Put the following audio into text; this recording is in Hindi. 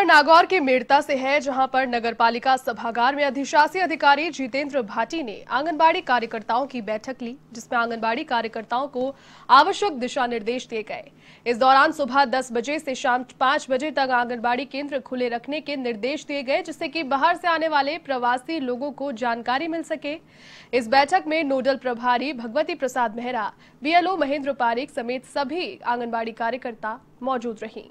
खबर नागौर के मेड़ता से है जहां पर नगरपालिका सभागार में अधिशासी अधिकारी जितेंद्र भाटी ने आंगनबाड़ी कार्यकर्ताओं की बैठक ली जिसमें आंगनबाड़ी कार्यकर्ताओं को आवश्यक दिशा निर्देश दिए गए इस दौरान सुबह 10 बजे से शाम 5 बजे तक आंगनबाड़ी केंद्र खुले रखने के निर्देश दिए गए जिससे की बाहर से आने वाले प्रवासी लोगों को जानकारी मिल सके इस बैठक में नोडल प्रभारी भगवती प्रसाद मेहरा बीएलओ महेंद्र पारिक समेत सभी आंगनबाड़ी कार्यकर्ता मौजूद रही